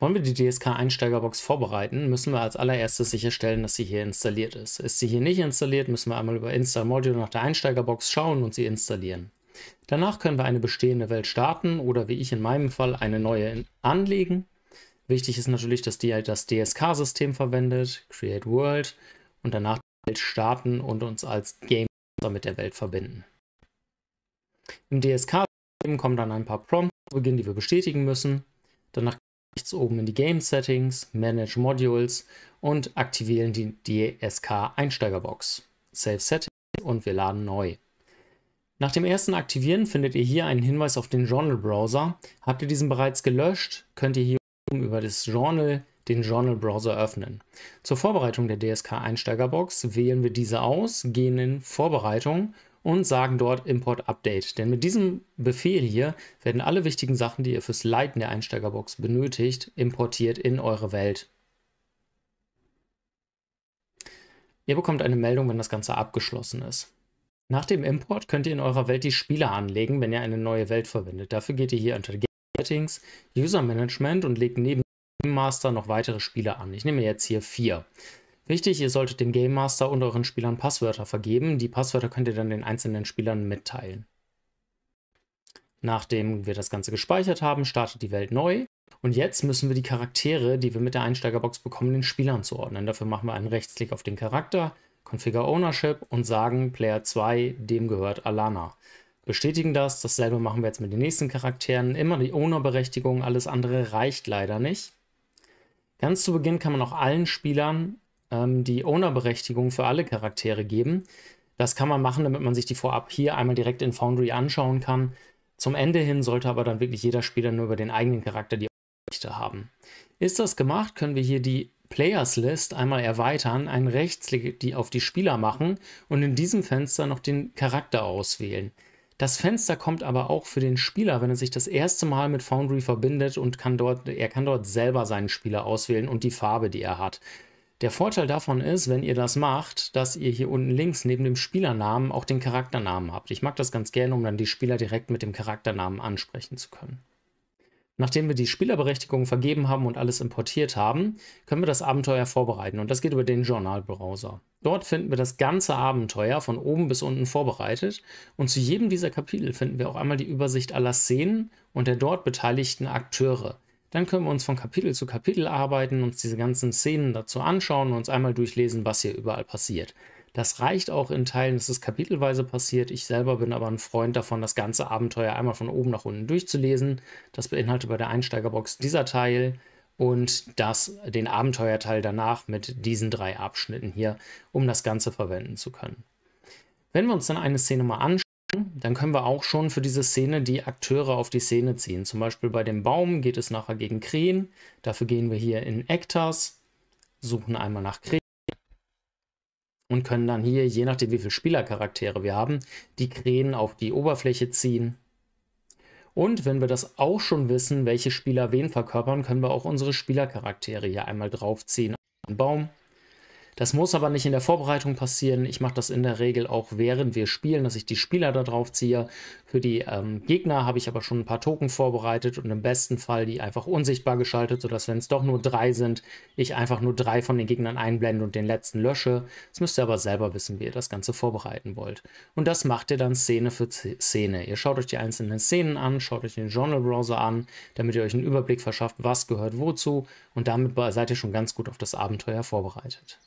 Wollen wir die DSK-Einsteigerbox vorbereiten, müssen wir als allererstes sicherstellen, dass sie hier installiert ist. Ist sie hier nicht installiert, müssen wir einmal über Install Module nach der Einsteigerbox schauen und sie installieren. Danach können wir eine bestehende Welt starten oder wie ich in meinem Fall eine neue anlegen. Wichtig ist natürlich, dass die das DSK-System verwendet, Create World und danach die Welt starten und uns als Game mit der Welt verbinden. Im DSK-System kommen dann ein paar Prompts zu Beginn, die wir bestätigen müssen. Danach rechts oben in die Game Settings, Manage Modules und aktivieren die DSK Einsteigerbox. Save Settings und wir laden neu. Nach dem ersten Aktivieren findet ihr hier einen Hinweis auf den Journal Browser. Habt ihr diesen bereits gelöscht, könnt ihr hier oben über das Journal den Journal Browser öffnen. Zur Vorbereitung der DSK Einsteigerbox wählen wir diese aus, gehen in Vorbereitung und sagen dort Import Update. Denn mit diesem Befehl hier werden alle wichtigen Sachen, die ihr fürs Leiten der Einsteigerbox benötigt, importiert in eure Welt. Ihr bekommt eine Meldung, wenn das Ganze abgeschlossen ist. Nach dem Import könnt ihr in eurer Welt die Spieler anlegen, wenn ihr eine neue Welt verwendet. Dafür geht ihr hier unter Settings, User Management und legt neben dem Master noch weitere Spieler an. Ich nehme jetzt hier vier. Wichtig, ihr solltet dem Game Master und euren Spielern Passwörter vergeben. Die Passwörter könnt ihr dann den einzelnen Spielern mitteilen. Nachdem wir das Ganze gespeichert haben, startet die Welt neu. Und jetzt müssen wir die Charaktere, die wir mit der Einsteigerbox bekommen, den Spielern zuordnen. Dafür machen wir einen Rechtsklick auf den Charakter, Configure Ownership und sagen Player 2, dem gehört Alana. Bestätigen das, dasselbe machen wir jetzt mit den nächsten Charakteren. Immer die Owner-Berechtigung, alles andere reicht leider nicht. Ganz zu Beginn kann man auch allen Spielern ähm, die Owner-Berechtigung für alle Charaktere geben. Das kann man machen, damit man sich die vorab hier einmal direkt in Foundry anschauen kann. Zum Ende hin sollte aber dann wirklich jeder Spieler nur über den eigenen Charakter die Rechte haben. Ist das gemacht, können wir hier die Players List einmal erweitern, einen Rechtsklick auf die Spieler machen und in diesem Fenster noch den Charakter auswählen. Das Fenster kommt aber auch für den Spieler, wenn er sich das erste Mal mit Foundry verbindet und kann dort, er kann dort selber seinen Spieler auswählen und die Farbe, die er hat. Der Vorteil davon ist, wenn ihr das macht, dass ihr hier unten links neben dem Spielernamen auch den Charakternamen habt. Ich mag das ganz gerne, um dann die Spieler direkt mit dem Charakternamen ansprechen zu können. Nachdem wir die Spielerberechtigungen vergeben haben und alles importiert haben, können wir das Abenteuer vorbereiten und das geht über den Journalbrowser. Dort finden wir das ganze Abenteuer von oben bis unten vorbereitet und zu jedem dieser Kapitel finden wir auch einmal die Übersicht aller Szenen und der dort beteiligten Akteure. Dann können wir uns von Kapitel zu Kapitel arbeiten, uns diese ganzen Szenen dazu anschauen und uns einmal durchlesen, was hier überall passiert. Das reicht auch in Teilen, dass es kapitelweise passiert. Ich selber bin aber ein Freund davon, das ganze Abenteuer einmal von oben nach unten durchzulesen. Das beinhaltet bei der Einsteigerbox dieser Teil und das, den Abenteuerteil danach mit diesen drei Abschnitten hier, um das Ganze verwenden zu können. Wenn wir uns dann eine Szene mal anschauen, dann können wir auch schon für diese Szene die Akteure auf die Szene ziehen. Zum Beispiel bei dem Baum geht es nachher gegen Krähen. Dafür gehen wir hier in Ektas, suchen einmal nach Krähen und können dann hier, je nachdem wie viele Spielercharaktere wir haben, die Krähen auf die Oberfläche ziehen. Und wenn wir das auch schon wissen, welche Spieler wen verkörpern, können wir auch unsere Spielercharaktere hier einmal draufziehen. auf Einen Baum das muss aber nicht in der Vorbereitung passieren. Ich mache das in der Regel auch während wir spielen, dass ich die Spieler da drauf ziehe. Für die ähm, Gegner habe ich aber schon ein paar Token vorbereitet und im besten Fall die einfach unsichtbar geschaltet, sodass wenn es doch nur drei sind, ich einfach nur drei von den Gegnern einblende und den letzten lösche. Das müsst ihr aber selber wissen, wie ihr das Ganze vorbereiten wollt. Und das macht ihr dann Szene für Szene. Ihr schaut euch die einzelnen Szenen an, schaut euch den Journal Browser an, damit ihr euch einen Überblick verschafft, was gehört wozu und damit seid ihr schon ganz gut auf das Abenteuer vorbereitet.